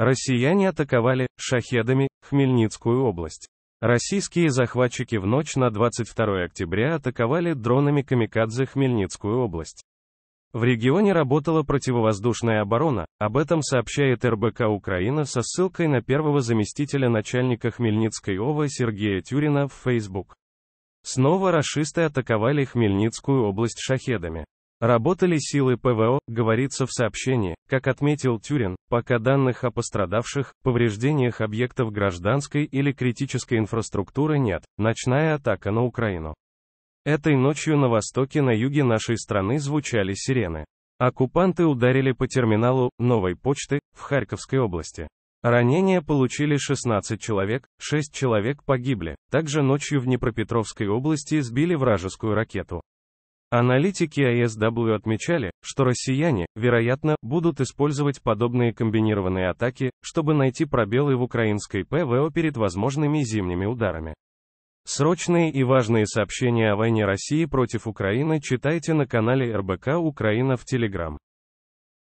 Россияне атаковали, шахедами, Хмельницкую область. Российские захватчики в ночь на 22 октября атаковали дронами «Камикадзе» Хмельницкую область. В регионе работала противовоздушная оборона, об этом сообщает РБК Украина со ссылкой на первого заместителя начальника Хмельницкой ОВА Сергея Тюрина в Facebook. Снова расисты атаковали Хмельницкую область шахедами. Работали силы ПВО, говорится в сообщении, как отметил Тюрин, пока данных о пострадавших, повреждениях объектов гражданской или критической инфраструктуры нет, ночная атака на Украину. Этой ночью на востоке на юге нашей страны звучали сирены. Оккупанты ударили по терминалу «Новой почты» в Харьковской области. Ранения получили 16 человек, 6 человек погибли. Также ночью в Днепропетровской области сбили вражескую ракету. Аналитики ASW а отмечали, что россияне, вероятно, будут использовать подобные комбинированные атаки, чтобы найти пробелы в украинской ПВО перед возможными зимними ударами. Срочные и важные сообщения о войне России против Украины читайте на канале РБК Украина в Телеграм.